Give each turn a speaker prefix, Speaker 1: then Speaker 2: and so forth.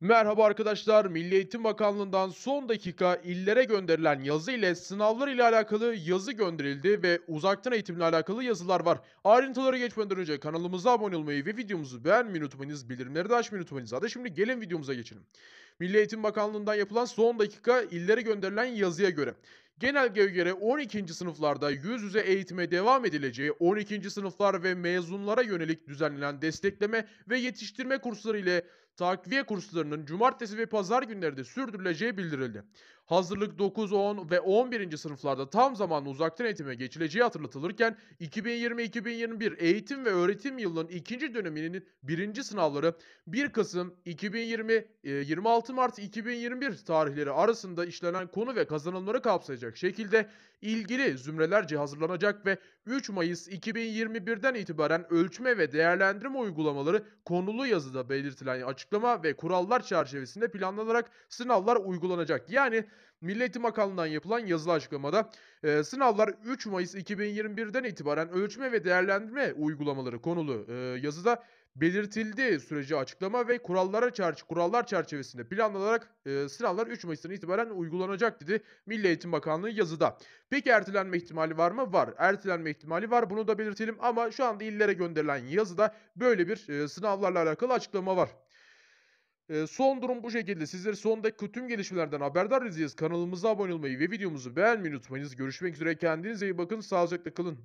Speaker 1: Merhaba arkadaşlar, Milli Eğitim Bakanlığı'ndan son dakika illere gönderilen yazı ile sınavlar ile alakalı yazı gönderildi ve uzaktan eğitimle alakalı yazılar var. Ayrıntıları geçmeden önce kanalımıza abone olmayı ve videomuzu beğenmeyi unutmayınız, bildirimleri de açmayı unutmayınız. Hadi şimdi gelin videomuza geçelim. Milli Eğitim Bakanlığı'ndan yapılan son dakika illere gönderilen yazıya göre Genelgeye göre 12. sınıflarda yüz yüze eğitime devam edileceği, 12. sınıflar ve mezunlara yönelik düzenlenen destekleme ve yetiştirme kursları ile takviye kurslarının cumartesi ve pazar günleri de sürdürüleceği bildirildi. Hazırlık 9, 10 ve 11. sınıflarda tam zamanlı uzaktan eğitime geçileceği hatırlatılırken 2020-2021 eğitim ve öğretim yılının ikinci döneminin birinci sınavları 1 Kasım 2020 26 e, Mart 2021 tarihleri arasında işlenen konu ve kazanımları kapsayacak şekilde ilgili zümrelerce hazırlanacak ve 3 Mayıs 2021'den itibaren ölçme ve değerlendirme uygulamaları konulu yazıda belirtilen açık açıklama ve kurallar çerçevesinde planlanarak sınavlar uygulanacak. Yani Milli Eğitim Bakanlığı'ndan yapılan yazılı açıklamada e, sınavlar 3 Mayıs 2021'den itibaren ölçme ve değerlendirme uygulamaları konulu e, yazıda belirtildi süreci açıklama ve kurallara çerçe kurallar çerçevesinde planlanarak e, sınavlar 3 Mayıs'tan itibaren uygulanacak dedi Milli Eğitim Bakanlığı yazıda. Peki ertelenme ihtimali var mı? Var. Ertelenme ihtimali var. Bunu da belirtelim ama şu anda illere gönderilen yazıda böyle bir e, sınavlarla alakalı açıklama var. E, son durum bu şekilde. Sizleri sondaki tüm gelişmelerden haberdar edeceğiz. Kanalımıza abone olmayı ve videomuzu beğenmeyi unutmayınız. Görüşmek üzere. Kendinize iyi bakın. Sağlıcakla kalın.